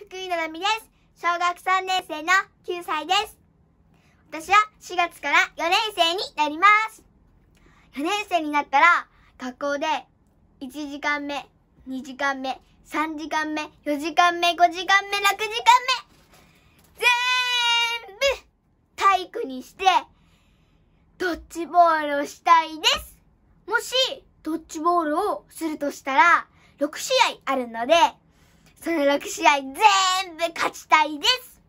福井のなみです。小学3年生の9歳です。私は4月から4年生になります。4年生になったら、学校で1時間目、2時間目、3時間目、4時間目、5時間目、6時間目、全部体育にして、ドッジボールをしたいです。もし、ドッジボールをするとしたら、6試合あるので、その6試合全部勝ちたいです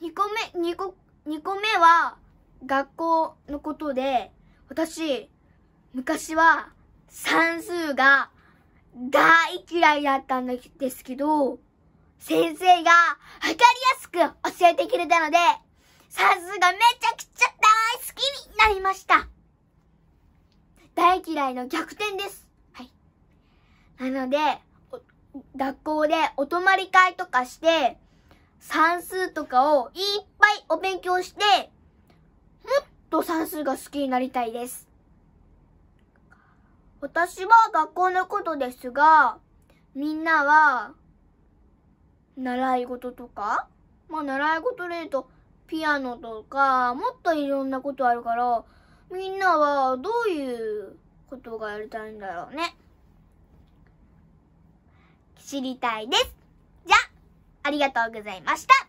!2 個目、2個、2個目は学校のことで、私、昔は算数が大嫌いだったんですけど、先生がわかりやすく教えてくれたので、算数がめちゃくちゃ大好きになりました。大嫌いの逆転です。はい。なので、学校でお泊まり会とかして、算数とかをいっぱいお勉強して、もっと算数が好きになりたいです。私は学校のことですが、みんなは、習い事とかまあ習い事で言うと、ピアノとか、もっといろんなことあるから、みんなはどういうことがやりたいんだろうね。知りたいです。じゃあ、ありがとうございました。